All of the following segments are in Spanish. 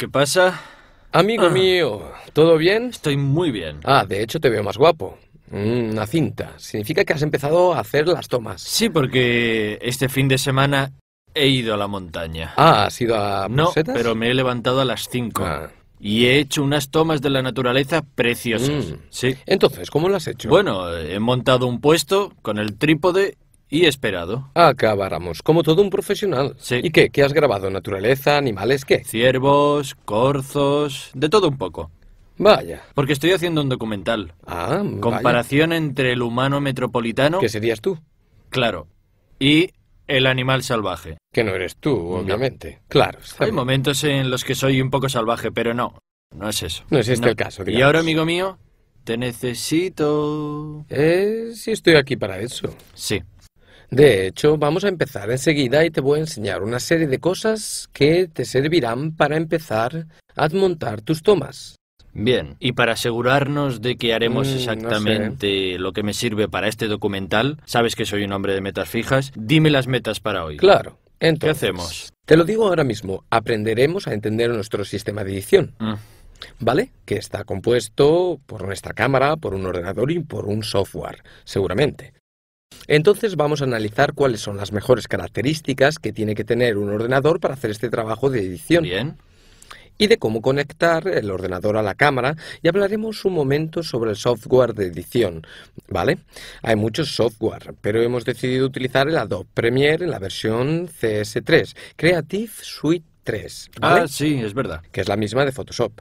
¿Qué pasa? Amigo ah. mío, ¿todo bien? Estoy muy bien. Ah, de hecho te veo más guapo. Mm, una cinta. Significa que has empezado a hacer las tomas. Sí, porque este fin de semana he ido a la montaña. Ah, ¿has ido a No, pero me he levantado a las 5. Ah. Y he hecho unas tomas de la naturaleza preciosas. Mm. Sí. Entonces, ¿cómo las has hecho? Bueno, he montado un puesto con el trípode y esperado. Acabáramos, como todo un profesional. Sí. ¿Y qué? ¿Qué has grabado? ¿Naturaleza? ¿Animales? ¿Qué? Ciervos, corzos, de todo un poco. Vaya. Porque estoy haciendo un documental. Ah, Comparación entre el humano metropolitano... ¿Que serías tú? Claro. Y el animal salvaje. Que no eres tú, obviamente. Claro. Hay momentos en los que soy un poco salvaje, pero no. No es eso. No es este el caso. Digamos. Y ahora, amigo mío, te necesito. Eh, sí, estoy aquí para eso. Sí. De hecho, vamos a empezar enseguida y te voy a enseñar una serie de cosas que te servirán para empezar a montar tus tomas. Bien, y para asegurarnos de que haremos mm, exactamente lo que me sirve para este documental, sabes que soy un hombre de metas fijas, dime las metas para hoy. Claro, entonces. ¿Qué hacemos? Te lo digo ahora mismo, aprenderemos a entender nuestro sistema de edición. Mm. ¿Vale? Que está compuesto por nuestra cámara, por un ordenador y por un software, seguramente. Entonces vamos a analizar cuáles son las mejores características que tiene que tener un ordenador para hacer este trabajo de edición. Bien. Y de cómo conectar el ordenador a la cámara y hablaremos un momento sobre el software de edición, ¿vale? Hay muchos software, pero hemos decidido utilizar el Adobe Premiere en la versión CS3, Creative Suite 3. Ah, sí, es verdad. Que es la misma de Photoshop.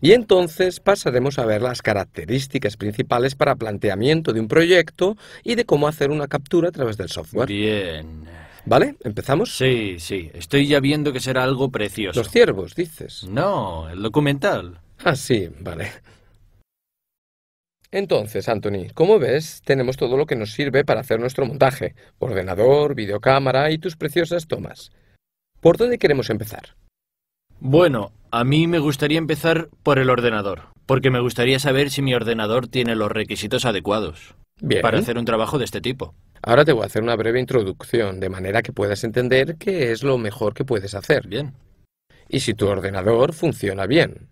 Y entonces pasaremos a ver las características principales para planteamiento de un proyecto y de cómo hacer una captura a través del software. Bien. ¿Vale? ¿Empezamos? Sí, sí. Estoy ya viendo que será algo precioso. Los ciervos, dices. No, el documental. Ah, sí, vale. Entonces, Anthony, como ves, tenemos todo lo que nos sirve para hacer nuestro montaje. Ordenador, videocámara y tus preciosas tomas. ¿Por dónde queremos empezar? Bueno, a mí me gustaría empezar por el ordenador, porque me gustaría saber si mi ordenador tiene los requisitos adecuados para hacer un trabajo de este tipo. Ahora te voy a hacer una breve introducción, de manera que puedas entender qué es lo mejor que puedes hacer. Bien. Y si tu ordenador funciona bien.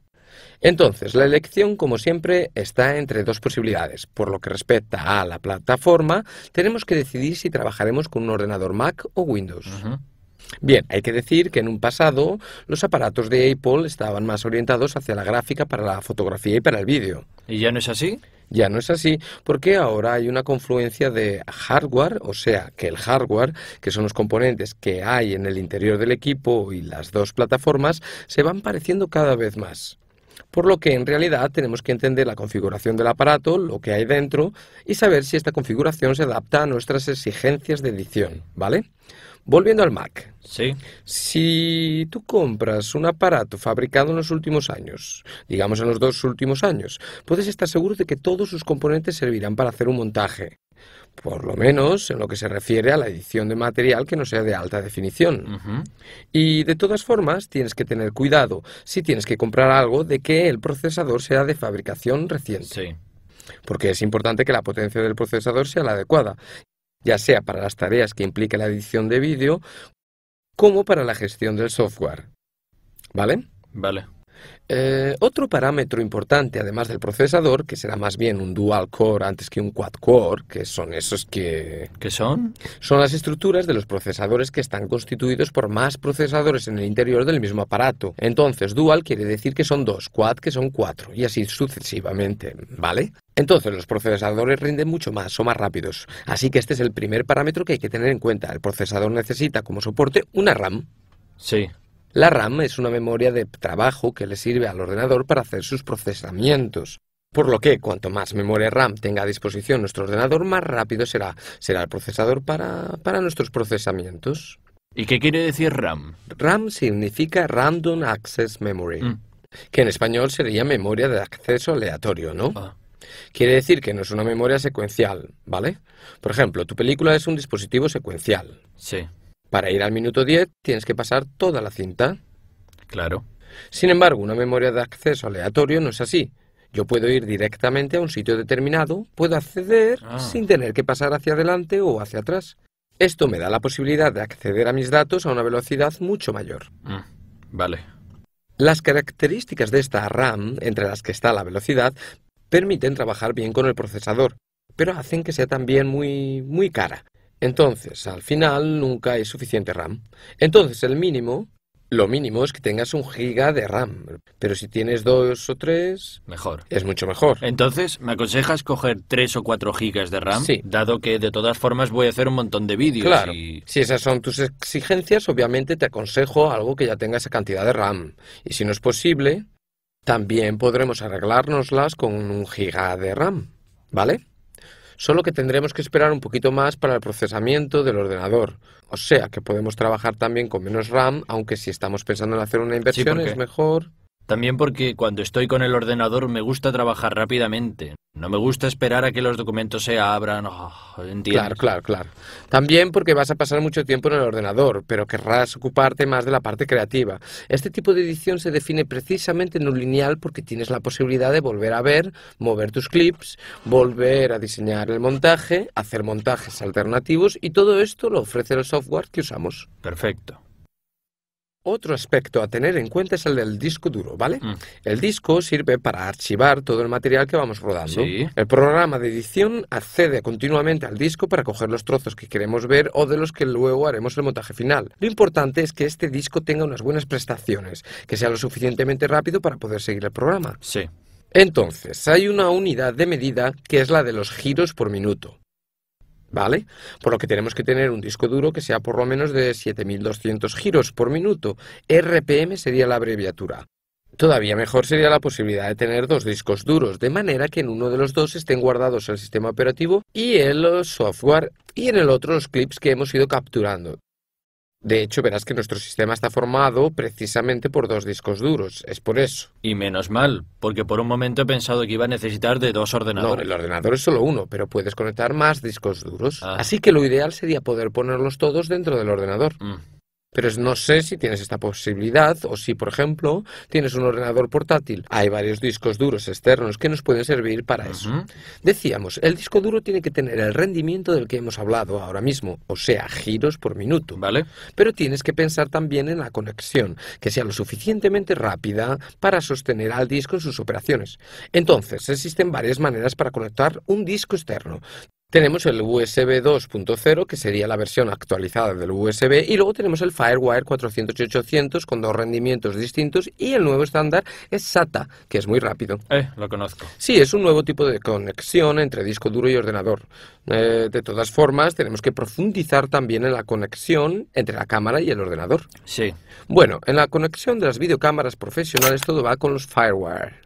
Entonces, la elección, como siempre, está entre dos posibilidades. Por lo que respecta a la plataforma, tenemos que decidir si trabajaremos con un ordenador Mac o Windows. Bien, hay que decir que en un pasado los aparatos de Apple estaban más orientados hacia la gráfica para la fotografía y para el vídeo. ¿Y ya no es así? Ya no es así porque ahora hay una confluencia de hardware, o sea, que el hardware, que son los componentes que hay en el interior del equipo y las dos plataformas, se van pareciendo cada vez más por lo que en realidad tenemos que entender la configuración del aparato, lo que hay dentro, y saber si esta configuración se adapta a nuestras exigencias de edición, ¿vale? Volviendo al Mac. Si tú compras un aparato fabricado en los últimos años, digamos en los dos últimos años, puedes estar seguro de que todos sus componentes servirán para hacer un montaje, por lo menos en lo que se refiere a la edición de material que no sea de alta definición. Y de todas formas, tienes que tener cuidado, si tienes que comprar algo, de que el procesador sea de fabricación reciente. Sí. Porque es importante que la potencia del procesador sea la adecuada, ya sea para las tareas que implica la edición de vídeo, como para la gestión del software. ¿Vale? Vale. Eh, otro parámetro importante, además del procesador, que será más bien un dual core antes que un quad core, que son esos que... ¿Qué son? Son las estructuras de los procesadores que están constituidos por más procesadores en el interior del mismo aparato. Entonces, dual quiere decir que son dos, quad que son cuatro, y así sucesivamente, ¿vale? Entonces, los procesadores rinden mucho más, o más rápidos. Así que este es el primer parámetro que hay que tener en cuenta. El procesador necesita como soporte una RAM. Sí, la RAM es una memoria de trabajo que le sirve al ordenador para hacer sus procesamientos. Por lo que, cuanto más memoria RAM tenga a disposición nuestro ordenador, más rápido será, será el procesador para, nuestros procesamientos. ¿Y qué quiere decir RAM? RAM significa Random Access Memory, mm. que en español sería memoria de acceso aleatorio, ¿no? Ah. Quiere decir que no es una memoria secuencial, ¿vale? Por ejemplo, tu película es un dispositivo secuencial. Sí. Para ir al minuto 10 tienes que pasar toda la cinta. Claro. Sin embargo, una memoria de acceso aleatorio no es así. Yo puedo ir directamente a un sitio determinado, puedo acceder ah. sin tener que pasar hacia adelante o hacia atrás. Esto me da la posibilidad de acceder a mis datos a una velocidad mucho mayor. Mm, vale. Las características de esta RAM, entre las que está la velocidad, permiten trabajar bien con el procesador, pero hacen que sea también muy, muy cara. Entonces, al final nunca hay suficiente RAM. Entonces, el mínimo, lo mínimo es que tengas un giga de RAM. Pero si tienes dos o tres... Mejor. Es mucho mejor. Entonces, ¿me aconsejas coger tres o cuatro gigas de RAM? Sí. Dado que de todas formas voy a hacer un montón de vídeos. Claro. Si esas son tus exigencias, obviamente te aconsejo algo que ya tenga esa cantidad de RAM. Y si no es posible, también podremos arreglárnoslas con un giga de RAM. ¿Vale? solo que tendremos que esperar un poquito más para el procesamiento del ordenador. O sea que podemos trabajar también con menos RAM, aunque si estamos pensando en hacer una inversión es mejor. También porque cuando estoy con el ordenador me gusta trabajar rápidamente. No me gusta esperar a que los documentos se abran. Ah, claro, claro, claro. También porque vas a pasar mucho tiempo en el ordenador, pero querrás ocuparte más de la parte creativa. Este tipo de edición se define precisamente en un lineal porque tienes la posibilidad de volver a ver, mover tus clips, volver a diseñar el montaje, hacer montajes alternativos y todo esto lo ofrece el software que usamos. Perfecto. Otro aspecto a tener en cuenta es el del disco duro, ¿vale? Mm. El disco sirve para archivar todo el material que vamos rodando. Sí. El programa de edición accede continuamente al disco para coger los trozos que queremos ver o de los que luego haremos el montaje final. Lo importante es que este disco tenga unas buenas prestaciones, que sea lo suficientemente rápido para poder seguir el programa. Sí. Entonces, hay una unidad de medida que es la de los giros por minuto. ¿Vale? Por lo que tenemos que tener un disco duro que sea por lo menos de 7200 giros por minuto. RPM sería la abreviatura. Todavía mejor sería la posibilidad de tener dos discos duros, de manera que en uno de los dos estén guardados el sistema operativo y el software, y en el otro los clips que hemos ido capturando. De hecho, verás que nuestro sistema está formado precisamente por dos discos duros, es por eso. Y menos mal, porque por un momento he pensado que iba a necesitar de dos ordenadores. No, el ordenador es solo uno, pero puedes conectar más discos duros. Ah. Así que lo ideal sería poder ponerlos todos dentro del ordenador. Mm. Pero no sé si tienes esta posibilidad o si, por ejemplo, tienes un ordenador portátil. Hay varios discos duros externos que nos pueden servir para eso. Decíamos, el disco duro tiene que tener el rendimiento del que hemos hablado ahora mismo, o sea, giros por minuto. ¿Vale? Pero tienes que pensar también en la conexión, que sea lo suficientemente rápida para sostener al disco en sus operaciones. Entonces, existen varias maneras para conectar un disco externo. Tenemos el USB 2.0, que sería la versión actualizada del USB, y luego tenemos el FireWire 400 y 800 con dos rendimientos distintos, y el nuevo estándar es SATA, que es muy rápido. Eh, lo conozco. Sí, es un nuevo tipo de conexión entre disco duro y ordenador. Eh, de todas formas, tenemos que profundizar también en la conexión entre la cámara y el ordenador. Sí. Bueno, en la conexión de las videocámaras profesionales todo va con los FireWire.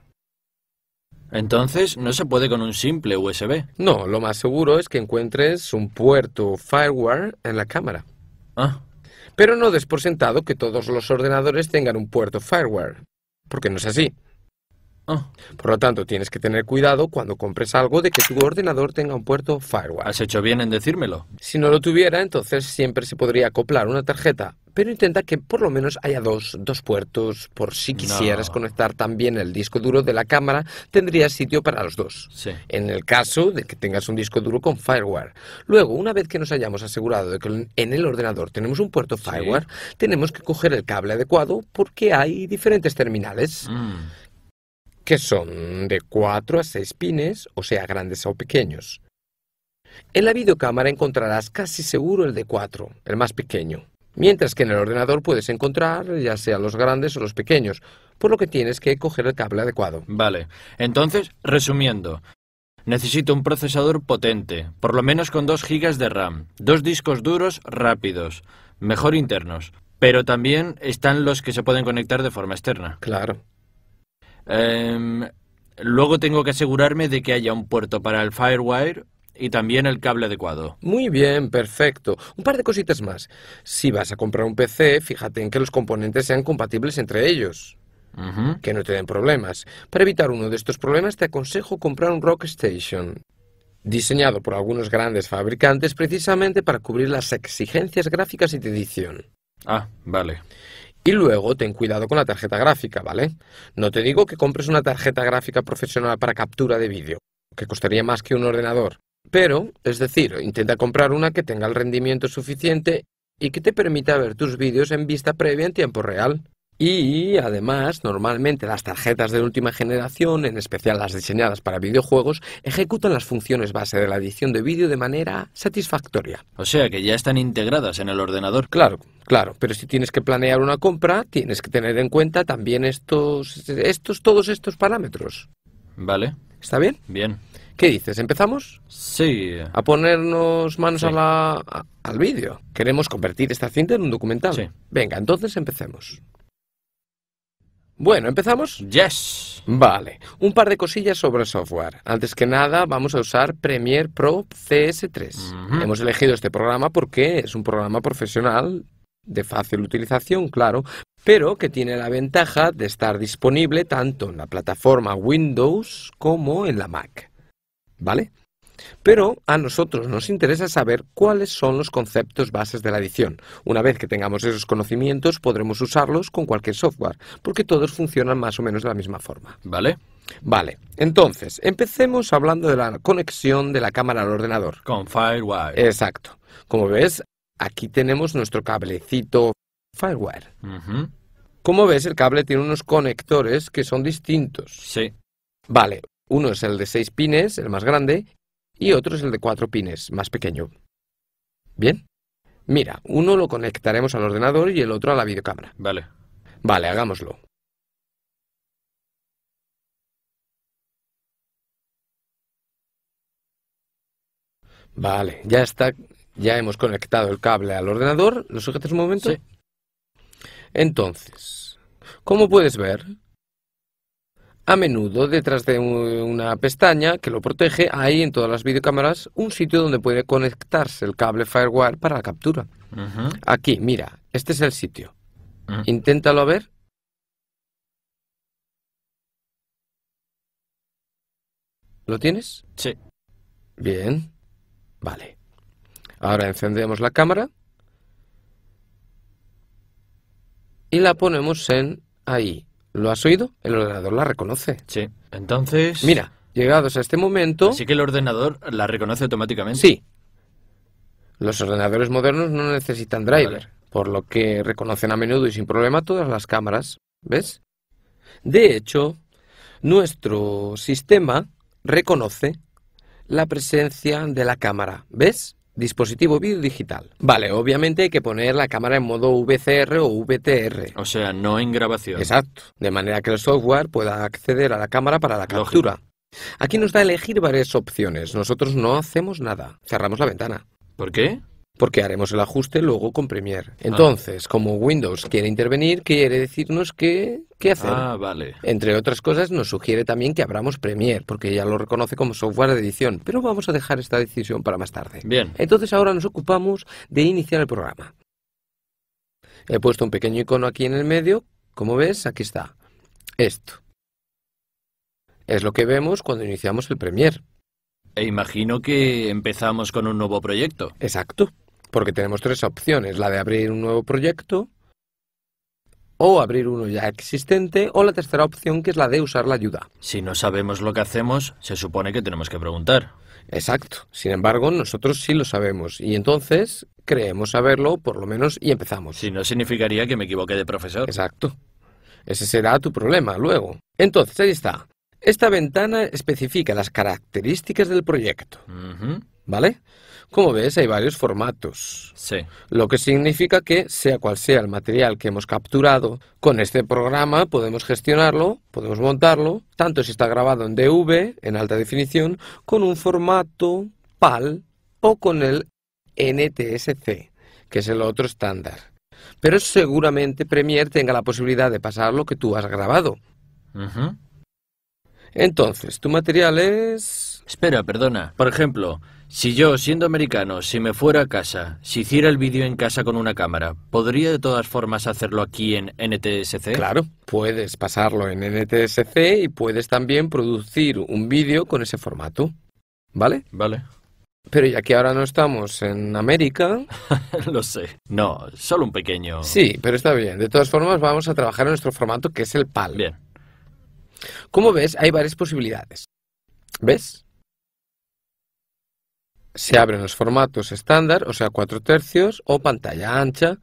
Entonces, no se puede con un simple USB. No, lo más seguro es que encuentres un puerto Firewire en la cámara. Ah. Pero no des por sentado que todos los ordenadores tengan un puerto Firewire, porque no es así. Ah. Por lo tanto, tienes que tener cuidado cuando compres algo de que tu ordenador tenga un puerto Firewire. Has hecho bien en decírmelo. Si no lo tuviera, entonces siempre se podría acoplar una tarjeta, pero intenta que por lo menos haya dos, puertos por si quisieras conectar también el disco duro de la cámara, tendrías sitio para los dos. En el caso de que tengas un disco duro con Firewire. Luego, una vez que nos hayamos asegurado de que en el ordenador tenemos un puerto Firewire, tenemos que coger el cable adecuado porque hay diferentes terminales. Mm que son de 4 a 6 pines, o sea, grandes o pequeños. En la videocámara encontrarás casi seguro el de 4, el más pequeño, mientras que en el ordenador puedes encontrar ya sea los grandes o los pequeños, por lo que tienes que coger el cable adecuado. Vale, entonces, resumiendo, necesito un procesador potente, por lo menos con 2 GB de RAM, dos discos duros rápidos, mejor internos, pero también están los que se pueden conectar de forma externa. Claro. Em, luego tengo que asegurarme de que haya un puerto para el Firewire y también el cable adecuado. Muy bien, perfecto. Un par de cositas más. Si vas a comprar un PC, fíjate en que los componentes sean compatibles entre ellos. Que no te den problemas. Para evitar uno de estos problemas, te aconsejo comprar un Rockstation diseñado por algunos grandes fabricantes precisamente para cubrir las exigencias gráficas y de edición. Ah, vale. Y luego ten cuidado con la tarjeta gráfica, ¿vale? No te digo que compres una tarjeta gráfica profesional para captura de vídeo, que costaría más que un ordenador. Pero, es decir, intenta comprar una que tenga el rendimiento suficiente y que te permita ver tus vídeos en vista previa en tiempo real. Y además, normalmente las tarjetas de última generación, en especial las diseñadas para videojuegos, ejecutan las funciones base de la edición de vídeo de manera satisfactoria. O sea que ya están integradas en el ordenador. Claro, claro, pero si tienes que planear una compra, tienes que tener en cuenta también estos estos todos estos parámetros. Vale. ¿Está bien? Bien. ¿Qué dices? ¿Empezamos? Sí. A ponernos manos al vídeo. Queremos convertir esta cinta en un documental. Sí. Venga, entonces empecemos. Bueno, ¿empezamos? Yes. Vale, un par de cosillas sobre el software. Antes que nada, vamos a usar Premiere Pro CS3. Hemos elegido este programa porque es un programa profesional, de fácil utilización, claro, pero que tiene la ventaja de estar disponible tanto en la plataforma Windows como en la Mac. ¿Vale? Pero a nosotros nos interesa saber cuáles son los conceptos bases de la edición. Una vez que tengamos esos conocimientos podremos usarlos con cualquier software, porque todos funcionan más o menos de la misma forma. ¿Vale? Vale, entonces, empecemos hablando de la conexión de la cámara al ordenador. Con FireWire. Exacto. Como ves, aquí tenemos nuestro cablecito FireWire. Como ves, el cable tiene unos conectores que son distintos. Sí. Vale, uno es el de seis pines, el más grande, y otro es el de cuatro pines, más pequeño. ¿Bien? Mira, uno lo conectaremos al ordenador y el otro a la videocámara. Vale. Vale, hagámoslo. Vale, ya está. Ya hemos conectado el cable al ordenador. ¿Lo sujetas un momento? Sí. Entonces, como puedes ver, a menudo, detrás de una pestaña que lo protege, hay en todas las videocámaras un sitio donde puede conectarse el cable Firewire para la captura. Aquí, mira, este es el sitio. Mm. Inténtalo a ver. ¿Lo tienes? Sí. Bien. Vale. Ahora encendemos la cámara y la ponemos en ahí, ¿Lo has oído? El ordenador la reconoce. Sí. Entonces. Mira, llegados a este momento. Así que el ordenador la reconoce automáticamente. Sí. Los ordenadores modernos no necesitan driver, por lo que reconocen a menudo y sin problema todas las cámaras. ¿Ves? De hecho, nuestro sistema reconoce la presencia de la cámara. ¿Ves? dispositivo vídeo digital. Vale, obviamente hay que poner la cámara en modo VCR o VTR. O sea, no en grabación. Exacto, de manera que el software pueda acceder a la cámara para la captura. Aquí nos da elegir varias opciones. Nosotros no hacemos nada. Cerramos la ventana. ¿Por qué? porque haremos el ajuste luego con Premiere. Ah. Entonces, como Windows quiere intervenir, quiere decirnos que ¿Qué hacer? Ah, vale. Entre otras cosas, nos sugiere también que abramos Premiere, porque ya lo reconoce como software de edición, pero vamos a dejar esta decisión para más tarde. Bien. Entonces ahora nos ocupamos de iniciar el programa. He puesto un pequeño icono aquí en el medio. Como ves, aquí está. Esto. Es lo que vemos cuando iniciamos el Premiere. E imagino que empezamos con un nuevo proyecto. Exacto, porque tenemos tres opciones. La de abrir un nuevo proyecto, o abrir uno ya existente, o la tercera opción que es la de usar la ayuda. Si no sabemos lo que hacemos, se supone que tenemos que preguntar. Exacto. Sin embargo, nosotros sí lo sabemos y entonces creemos saberlo, por lo menos, y empezamos. Si no, significaría que me equivoqué de profesor. Exacto. Ese será tu problema luego. Entonces, ahí está. Esta ventana especifica las características del proyecto. ¿Vale? Como ves, hay varios formatos. Sí. Lo que significa que, sea cual sea el material que hemos capturado, con este programa podemos gestionarlo, podemos montarlo, tanto si está grabado en DV, en alta definición, con un formato PAL o con el NTSC, que es el otro estándar. Pero seguramente Premiere tenga la posibilidad de pasar lo que tú has grabado. Entonces, tu material es... Espera, perdona. Por ejemplo, si yo, siendo americano, si me fuera a casa, si hiciera el vídeo en casa con una cámara, ¿podría de todas formas hacerlo aquí en NTSC? Claro, puedes pasarlo en NTSC y puedes también producir un vídeo con ese formato. ¿Vale? Vale. Pero ya que ahora no estamos en América... Lo sé. No, solo un pequeño... Sí, pero está bien. De todas formas, vamos a trabajar en nuestro formato que es el PAL. Bien. Como ves, hay varias posibilidades. ¿Ves? Se abren los formatos estándar, o sea, 4 tercios o pantalla ancha,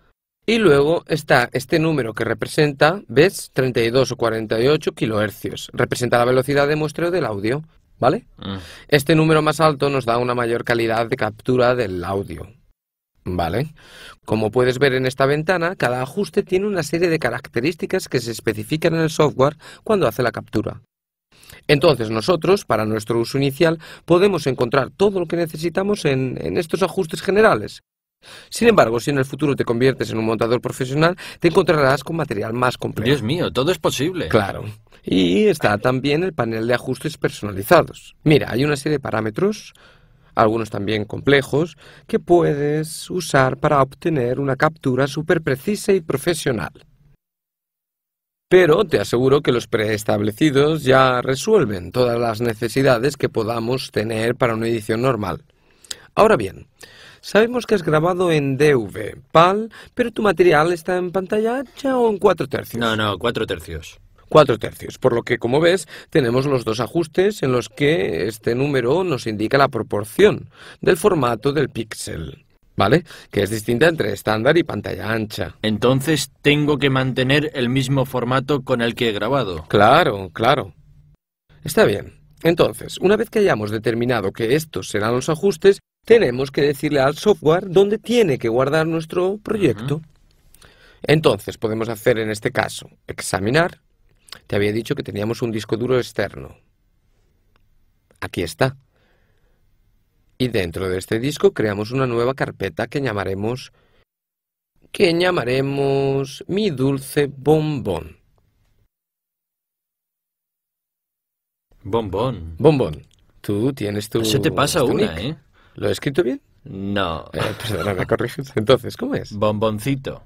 y luego está este número que representa, ¿ves? 32 o 48 kilohercios. Representa la velocidad de muestreo del audio, ¿vale? Mm. Este número más alto nos da una mayor calidad de captura del audio, Vale. Como puedes ver en esta ventana, cada ajuste tiene una serie de características que se especifican en el software cuando hace la captura. Entonces nosotros, para nuestro uso inicial, podemos encontrar todo lo que necesitamos en, en estos ajustes generales. Sin embargo, si en el futuro te conviertes en un montador profesional, te encontrarás con material más complejo. Dios mío, todo es posible. Claro. Y está también el panel de ajustes personalizados. Mira, hay una serie de parámetros algunos también complejos, que puedes usar para obtener una captura súper precisa y profesional. Pero te aseguro que los preestablecidos ya resuelven todas las necesidades que podamos tener para una edición normal. Ahora bien, sabemos que has grabado en DV, PAL, pero tu material está en pantalla hacha o en cuatro tercios. No, no, cuatro tercios. Cuatro tercios. Por lo que, como ves, tenemos los dos ajustes en los que este número nos indica la proporción del formato del píxel. ¿Vale? Que es distinta entre estándar y pantalla ancha. Entonces tengo que mantener el mismo formato con el que he grabado. Claro, claro. Está bien. Entonces, una vez que hayamos determinado que estos serán los ajustes, tenemos que decirle al software dónde tiene que guardar nuestro proyecto. Entonces podemos hacer en este caso examinar te había dicho que teníamos un disco duro externo. Aquí está. Y dentro de este disco creamos una nueva carpeta que llamaremos que llamaremos mi dulce bombón. Bombón. Bombón. Tú tienes tu. Se te pasa este una, ¿eh? ¿Lo he escrito bien? No. Eh, perdona, me Entonces, ¿cómo es? Bomboncito.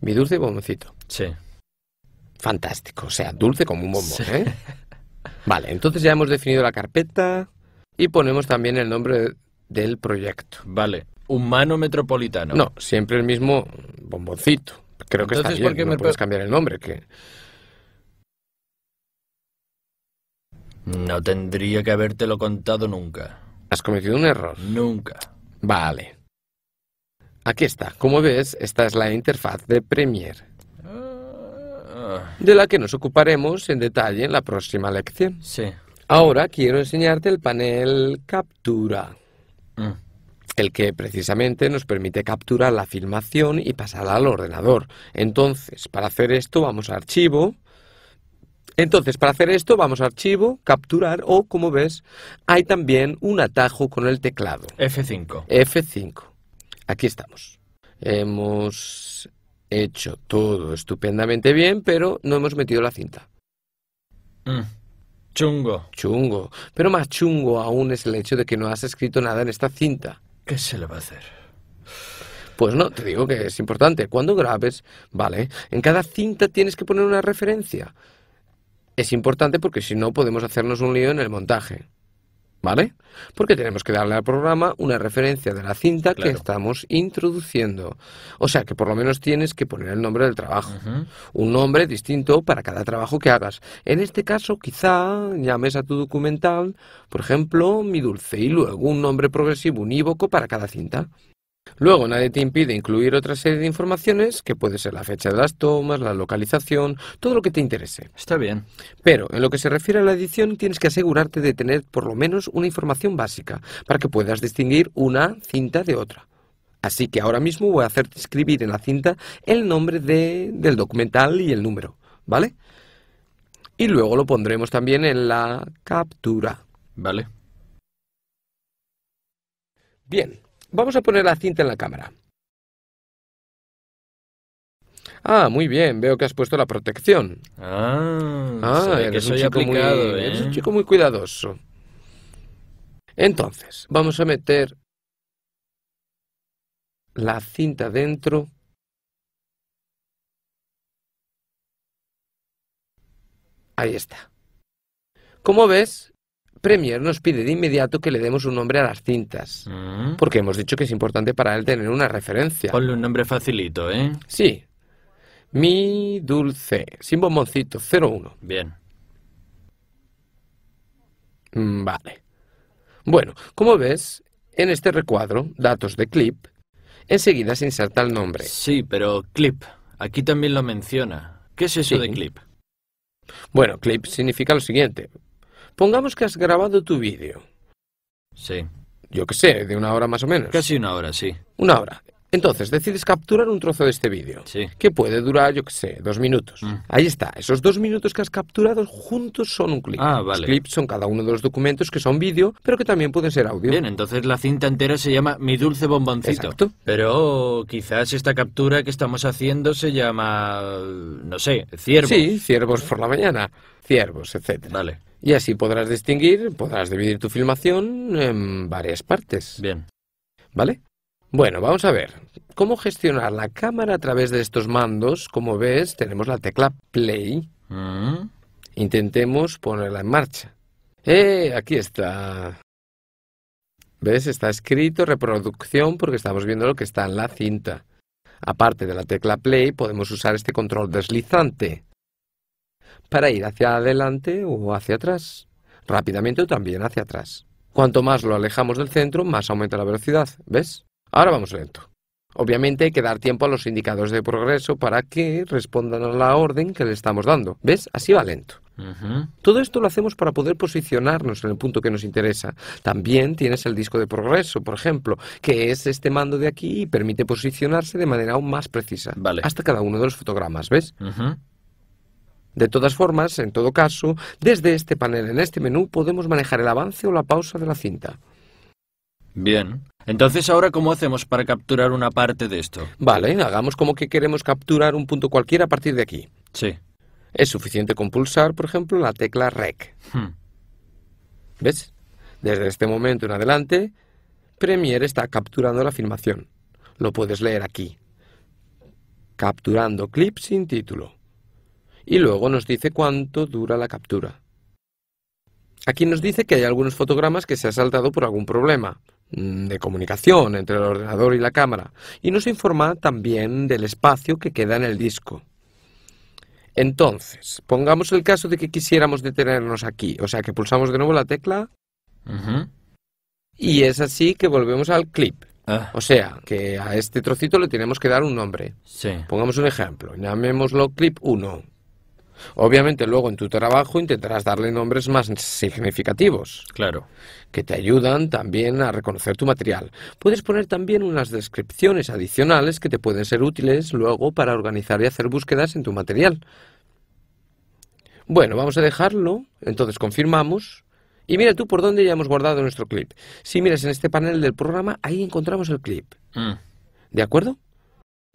Mi dulce bomboncito. Sí. Fantástico, o sea, dulce como un bombón, ¿eh? Vale, entonces ya hemos definido la carpeta y ponemos también el nombre del proyecto. Vale, humano metropolitano. No, siempre el mismo bomboncito. Creo que está bien, ¿por qué me puedes cambiar el nombre, No tendría que habértelo contado nunca. Has cometido un error. Nunca. Vale. Aquí está. Como ves, esta es la interfaz de Premiere, ah. de la que nos ocuparemos en detalle en la próxima lección. Sí. Ahora quiero enseñarte el panel Captura, mm. el que precisamente nos permite capturar la filmación y pasarla al ordenador. Entonces, para hacer esto vamos a Archivo, entonces, para hacer esto vamos a archivo, capturar o, como ves, hay también un atajo con el teclado. F5. F5 aquí estamos. Hemos hecho todo estupendamente bien, pero no hemos metido la cinta. Mm. Chungo. Chungo. Pero más chungo aún es el hecho de que no has escrito nada en esta cinta. ¿Qué se le va a hacer? Pues no, te digo que es importante. Cuando grabes, vale, en cada cinta tienes que poner una referencia. Es importante porque si no podemos hacernos un lío en el montaje. ¿Vale? Porque tenemos que darle al programa una referencia de la cinta que estamos introduciendo. O sea que por lo menos tienes que poner el nombre del trabajo. Un nombre distinto para cada trabajo que hagas. En este caso, quizá llames a tu documental, por ejemplo, Mi Dulce, y luego un nombre progresivo unívoco para cada cinta. Luego nadie te impide incluir otra serie de informaciones, que puede ser la fecha de las tomas, la localización, todo lo que te interese. Está bien. Pero en lo que se refiere a la edición, tienes que asegurarte de tener por lo menos una información básica, para que puedas distinguir una cinta de otra. Así que ahora mismo voy a hacerte escribir en la cinta el nombre del documental y el número, ¿vale? Y luego lo pondremos también en la captura. Vale. Bien, Vamos a poner la cinta en la cámara. Ah, muy bien, veo que has puesto la protección. Ah, ah que un chico muy, ¿eh? un chico muy cuidadoso. Entonces, vamos a meter la cinta dentro. Ahí está. Como ves, Premier nos pide de inmediato que le demos un nombre a las cintas, mm. porque hemos dicho que es importante para él tener una referencia. Ponle un nombre facilito, ¿eh? Sí. Mi dulce, sin bomboncito, 01. Bien. Mm, vale. Bueno, como ves, en este recuadro, datos de clip, enseguida se inserta el nombre. Sí, pero clip, aquí también lo menciona. ¿Qué es eso de clip? Bueno, clip significa lo siguiente. Pongamos que has grabado tu vídeo. Sí. Yo qué sé, de una hora más o menos. Casi una hora, sí. Una hora. Entonces, decides capturar un trozo de este vídeo, sí. que puede durar, yo qué sé, dos minutos. Mm. Ahí está, esos dos minutos que has capturado juntos son un clip. Ah, vale. Los clips son cada uno de los documentos que son vídeo, pero que también pueden ser audio. Bien, entonces la cinta entera se llama Mi Dulce Bomboncito. Exacto. Pero quizás esta captura que estamos haciendo se llama, no sé, Ciervos. Sí, Ciervos por la mañana ciervos, etc. Y así podrás distinguir, podrás dividir tu filmación en varias partes. Bien. ¿Vale? Bueno, vamos a ver. ¿Cómo gestionar la cámara a través de estos mandos? Como ves, tenemos la tecla Play. Mm. Intentemos ponerla en marcha. ¡Eh! Aquí está. ¿Ves? Está escrito reproducción porque estamos viendo lo que está en la cinta. Aparte de la tecla Play, podemos usar este control deslizante para ir hacia adelante o hacia atrás, rápidamente o también hacia atrás. Cuanto más lo alejamos del centro, más aumenta la velocidad, ¿ves? Ahora vamos lento. Obviamente hay que dar tiempo a los indicadores de progreso para que respondan a la orden que le estamos dando. ¿Ves? Así va lento. Todo esto lo hacemos para poder posicionarnos en el punto que nos interesa. También tienes el disco de progreso, por ejemplo, que es este mando de aquí y permite posicionarse de manera aún más precisa. Hasta cada uno de los fotogramas, ¿ves? De todas formas, en todo caso, desde este panel en este menú podemos manejar el avance o la pausa de la cinta. Bien. Entonces, ¿ahora cómo hacemos para capturar una parte de esto? Vale, hagamos como que queremos capturar un punto cualquiera a partir de aquí. Sí. Es suficiente con pulsar, por ejemplo, la tecla REC. Hmm. ¿Ves? Desde este momento en adelante, Premiere está capturando la filmación. Lo puedes leer aquí. Capturando clip sin título y luego nos dice cuánto dura la captura. Aquí nos dice que hay algunos fotogramas que se ha saltado por algún problema mm, de comunicación entre el ordenador y la cámara y nos informa también del espacio que queda en el disco. Entonces, pongamos el caso de que quisiéramos detenernos aquí, o sea que pulsamos de nuevo la tecla y es así que volvemos al clip. Ah. O sea, que a este trocito le tenemos que dar un nombre. Pongamos un ejemplo, llamémoslo clip 1. Obviamente luego en tu trabajo intentarás darle nombres más significativos. Claro. Que te ayudan también a reconocer tu material. Puedes poner también unas descripciones adicionales que te pueden ser útiles luego para organizar y hacer búsquedas en tu material. Bueno, vamos a dejarlo. Entonces confirmamos. Y mira tú por dónde ya hemos guardado nuestro clip. Si miras en este panel del programa, ahí encontramos el clip. Mm. ¿De acuerdo?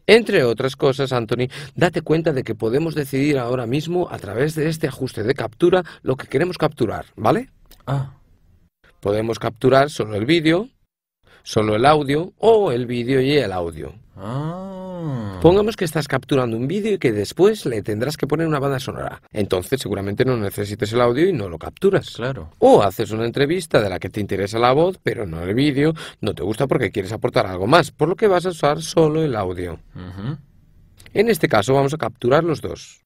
Entre otras cosas, Anthony, date cuenta de que podemos decidir ahora mismo a través de este ajuste de captura lo que queremos capturar, ¿vale? Ah. Podemos capturar solo el vídeo, solo el audio o el vídeo y el audio. Ah. Pongamos que estás capturando un vídeo y que después le tendrás que poner una banda sonora. Entonces seguramente no necesites el audio y no lo capturas. Claro. O haces una entrevista de la que te interesa la voz, pero no el vídeo, no te gusta porque quieres aportar algo más, por lo que vas a usar solo el audio. En este caso vamos a capturar los dos.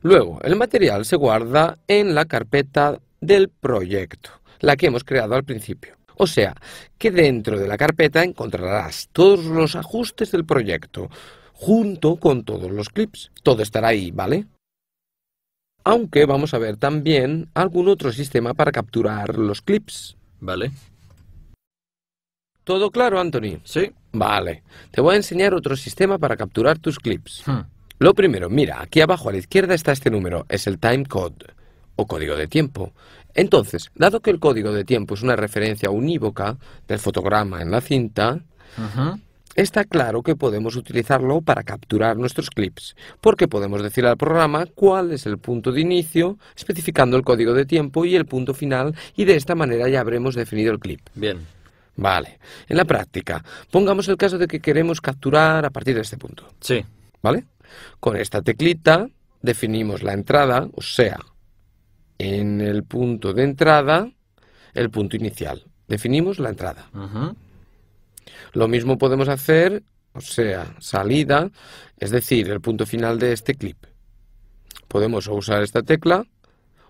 Luego, el material se guarda en la carpeta del proyecto, la que hemos creado al principio. O sea, que dentro de la carpeta encontrarás todos los ajustes del proyecto, junto con todos los clips. Todo estará ahí, ¿vale? Aunque vamos a ver también algún otro sistema para capturar los clips. Vale. ¿Todo claro, Anthony? Sí. Vale. Te voy a enseñar otro sistema para capturar tus clips. Hmm. Lo primero, mira, aquí abajo a la izquierda está este número, es el Time Code. o código de tiempo. Entonces, dado que el código de tiempo es una referencia unívoca del fotograma en la cinta, Está claro que podemos utilizarlo para capturar nuestros clips, porque podemos decir al programa cuál es el punto de inicio, especificando el código de tiempo y el punto final, y de esta manera ya habremos definido el clip. Bien. Vale. En la práctica, pongamos el caso de que queremos capturar a partir de este punto. Sí. ¿Vale? Con esta teclita definimos la entrada, o sea, en el punto de entrada, el punto inicial. Definimos la entrada. Lo mismo podemos hacer, o sea, salida, es decir, el punto final de este clip. Podemos usar esta tecla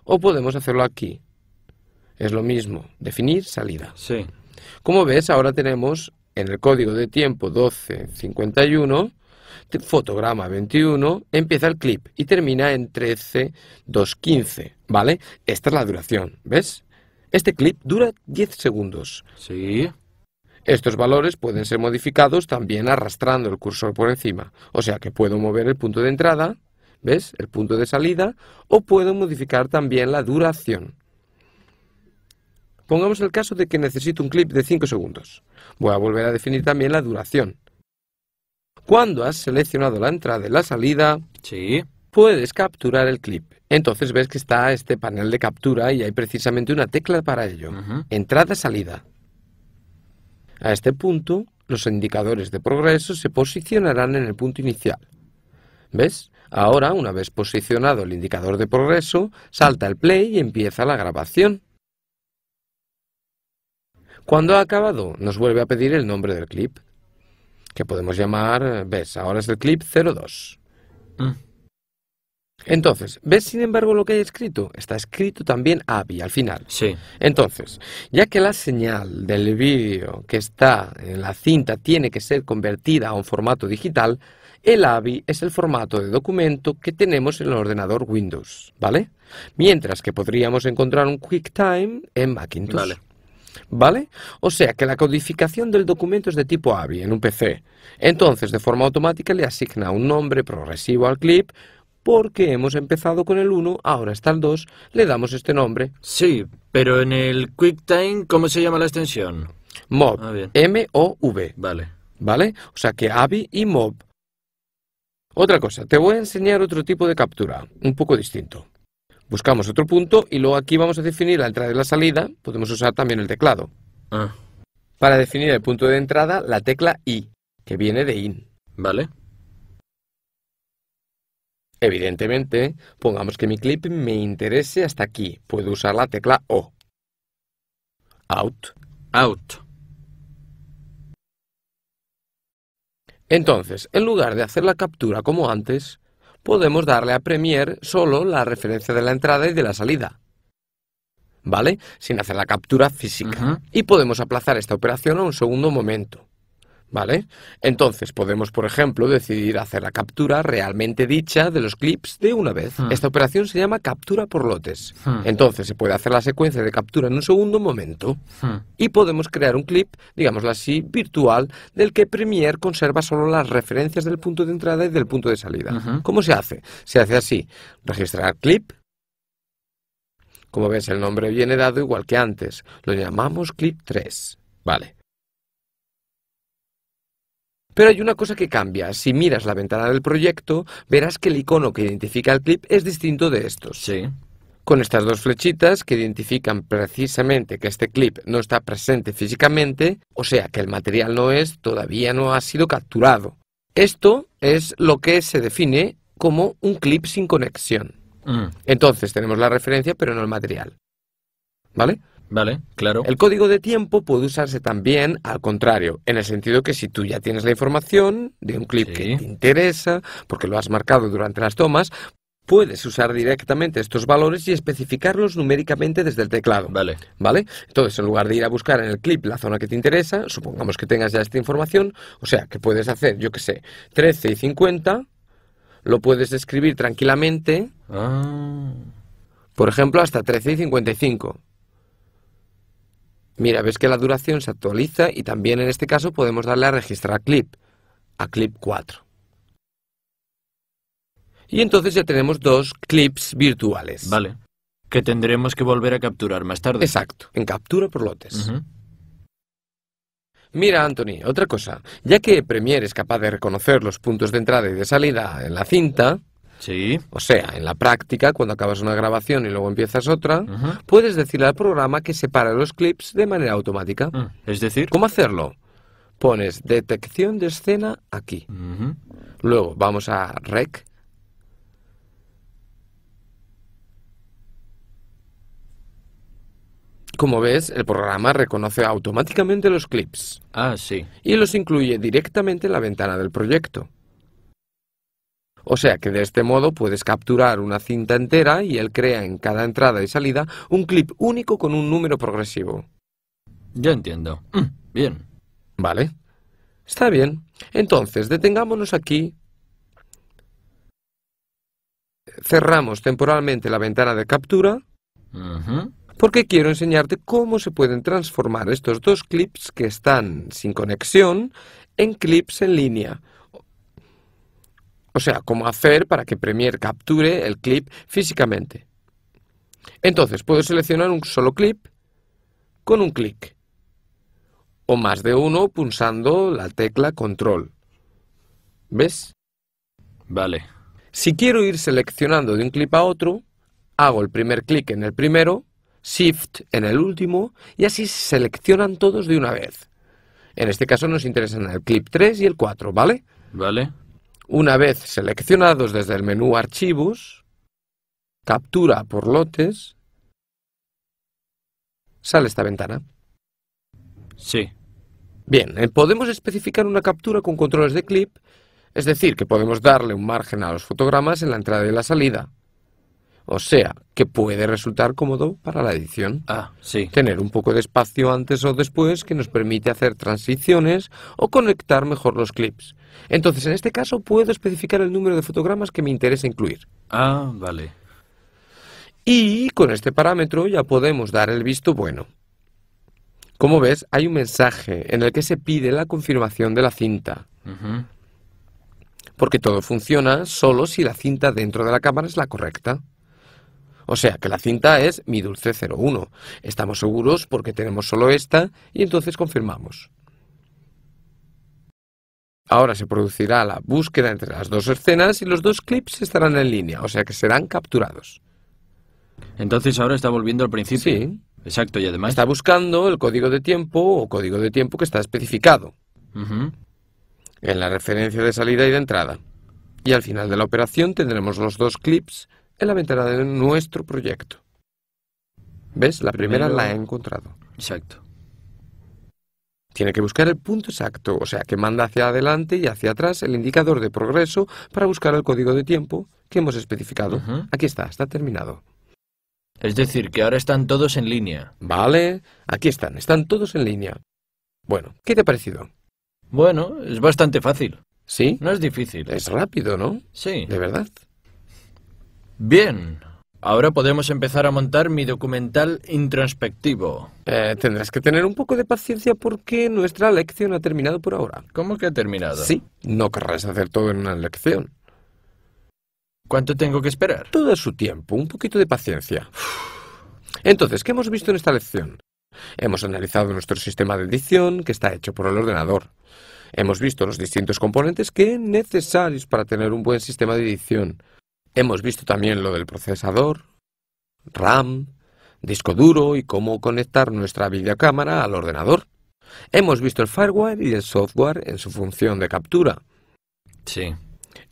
o podemos hacerlo aquí. Es lo mismo, definir salida. Sí. Como ves, ahora tenemos en el código de tiempo 1251, fotograma 21, empieza el clip y termina en 13215, ¿vale? Esta es la duración, ¿ves? Este clip dura 10 segundos. Sí. Estos valores pueden ser modificados también arrastrando el cursor por encima, o sea que puedo mover el punto de entrada, ¿ves? El punto de salida, o puedo modificar también la duración. Pongamos el caso de que necesito un clip de 5 segundos. Voy a volver a definir también la duración. Cuando has seleccionado la entrada y la salida, puedes capturar el clip. Entonces ves que está este panel de captura y hay precisamente una tecla para ello. Entrada-salida. A este punto, los indicadores de progreso se posicionarán en el punto inicial. ¿Ves? Ahora, una vez posicionado el indicador de progreso, salta el play y empieza la grabación. Cuando ha acabado, nos vuelve a pedir el nombre del clip, que podemos llamar, ves, ahora es el clip 02. Entonces, ¿ves sin embargo lo que hay escrito? Está escrito también AVI al final. Sí. Entonces, ya que la señal del vídeo que está en la cinta tiene que ser convertida a un formato digital, el AVI es el formato de documento que tenemos en el ordenador Windows, ¿vale? Mientras que podríamos encontrar un QuickTime en Macintosh. Vale. ¿Vale? O sea que la codificación del documento es de tipo AVI en un PC. Entonces, de forma automática le asigna un nombre progresivo al clip porque hemos empezado con el 1, ahora está el 2, le damos este nombre. Sí, pero en el QuickTime, ¿cómo se llama la extensión? Mob. Ah, M-O-V. Vale. ¿Vale? O sea que AVI y Mob. Otra cosa, te voy a enseñar otro tipo de captura, un poco distinto. Buscamos otro punto y luego aquí vamos a definir la entrada y la salida. Podemos usar también el teclado. Ah. Para definir el punto de entrada, la tecla I, que viene de IN. Vale. Evidentemente, pongamos que mi clip me interese hasta aquí. Puedo usar la tecla O. Out. Out. Entonces, en lugar de hacer la captura como antes, podemos darle a Premiere solo la referencia de la entrada y de la salida. ¿Vale? Sin hacer la captura física. Y podemos aplazar esta operación a un segundo momento. ¿Vale? Entonces podemos, por ejemplo, decidir hacer la captura realmente dicha de los clips de una vez. Ah. Esta operación se llama captura por lotes. Ah. Entonces se puede hacer la secuencia de captura en un segundo momento ah. y podemos crear un clip, digámoslo así, virtual del que Premiere conserva solo las referencias del punto de entrada y del punto de salida. ¿Cómo se hace? Se hace así. Registrar clip, como ves, el nombre viene dado igual que antes. Lo llamamos clip 3. Vale. Pero hay una cosa que cambia. Si miras la ventana del proyecto, verás que el icono que identifica el clip es distinto de estos. Sí. Con estas dos flechitas que identifican precisamente que este clip no está presente físicamente, o sea que el material no es, todavía no ha sido capturado. Esto es lo que se define como un clip sin conexión. Mm. Entonces tenemos la referencia pero no el material. ¿Vale? Vale, claro. El código de tiempo puede usarse también al contrario, en el sentido que si tú ya tienes la información de un clip que te interesa, porque lo has marcado durante las tomas, Puedes usar directamente estos valores y especificarlos numéricamente desde el teclado. Vale. ¿Vale? Entonces, en lugar de ir a buscar en el clip la zona que te interesa, supongamos que tengas ya esta información, o sea, que puedes hacer, yo qué sé, 13 y 50, lo puedes escribir tranquilamente, ah. por ejemplo, hasta 13 y 55. Mira, ves que la duración se actualiza y también en este caso podemos darle a registrar clip, a clip 4. Y entonces ya tenemos dos clips virtuales. Vale. Que tendremos que volver a capturar más tarde. Exacto, en captura por lotes. Mira, Anthony, otra cosa. Ya que Premiere es capaz de reconocer los puntos de entrada y de salida en la cinta, Sí. O sea, en la práctica, cuando acabas una grabación y luego empiezas otra, puedes decirle al programa que separe los clips de manera automática. Ah, es decir, ¿cómo hacerlo? Pones detección de escena aquí. Luego vamos a rec. Como ves, el programa reconoce automáticamente los clips. Ah, sí. Y los incluye directamente en la ventana del proyecto. O sea que de este modo puedes capturar una cinta entera y él crea en cada entrada y salida un clip único con un número progresivo. Ya entiendo. Mm, bien. Vale. Está bien. Entonces, detengámonos aquí. Cerramos temporalmente la ventana de captura. Porque quiero enseñarte cómo se pueden transformar estos dos clips que están sin conexión en clips en línea. O sea, cómo hacer para que Premiere capture el clip físicamente. Entonces, puedo seleccionar un solo clip con un clic. O más de uno pulsando la tecla control. ¿Ves? Vale. Si quiero ir seleccionando de un clip a otro, hago el primer clic en el primero, shift en el último y así seleccionan todos de una vez. En este caso nos interesan el clip 3 y el 4, ¿vale? Vale. Una vez seleccionados desde el menú Archivos, Captura por lotes, sale esta ventana. Sí. Bien, eh, podemos especificar una captura con controles de clip, es decir, que podemos darle un margen a los fotogramas en la entrada y la salida. O sea, que puede resultar cómodo para la edición. Ah, sí. Tener un poco de espacio antes o después que nos permite hacer transiciones o conectar mejor los clips. Entonces, en este caso, puedo especificar el número de fotogramas que me interesa incluir. Ah, vale. Y con este parámetro ya podemos dar el visto bueno. Como ves, hay un mensaje en el que se pide la confirmación de la cinta. Porque todo funciona solo si la cinta dentro de la cámara es la correcta. O sea que la cinta es mi dulce 01. Estamos seguros porque tenemos solo esta y entonces confirmamos. Ahora se producirá la búsqueda entre las dos escenas y los dos clips estarán en línea, o sea que serán capturados. Entonces ahora está volviendo al principio. Sí. Exacto, y además... Está buscando el código de tiempo o código de tiempo que está especificado. En la referencia de salida y de entrada. Y al final de la operación tendremos los dos clips ...en la ventana de nuestro proyecto. ¿Ves? La primera la he encontrado. Exacto. Tiene que buscar el punto exacto, o sea, que manda hacia adelante y hacia atrás el indicador de progreso para buscar el código de tiempo que hemos especificado. Aquí está, está terminado. Es decir, que ahora están todos en línea. Vale, aquí están, están todos en línea. Bueno, ¿qué te ha parecido? Bueno, es bastante fácil. ¿Sí? No es difícil. Es rápido, ¿no? Sí. ¿De verdad? Bien, ahora podemos empezar a montar mi documental introspectivo. Eh, tendrás que tener un poco de paciencia porque nuestra lección ha terminado por ahora. ¿Cómo que ha terminado? Sí, no querrás hacer todo en una lección. ¿Cuánto tengo que esperar? Todo su tiempo, un poquito de paciencia. Entonces, ¿qué hemos visto en esta lección? Hemos analizado nuestro sistema de edición que está hecho por el ordenador. Hemos visto los distintos componentes que necesarios para tener un buen sistema de edición. Hemos visto también lo del procesador, RAM, disco duro y cómo conectar nuestra videocámara al ordenador. Hemos visto el firewire y el software en su función de captura. Sí.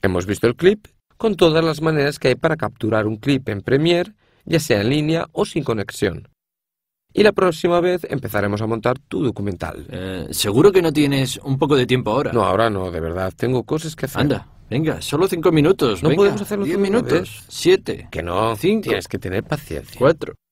Hemos visto el clip con todas las maneras que hay para capturar un clip en Premiere, ya sea en línea o sin conexión y la próxima vez empezaremos a montar tu documental. Eh, ¿Seguro que no tienes un poco de tiempo ahora? No, ahora no, de verdad. Tengo cosas que hacer. Anda, venga, solo cinco minutos. No podemos hacerlo diez minutos. Siete. Que no. Tienes que tener paciencia. Cuatro.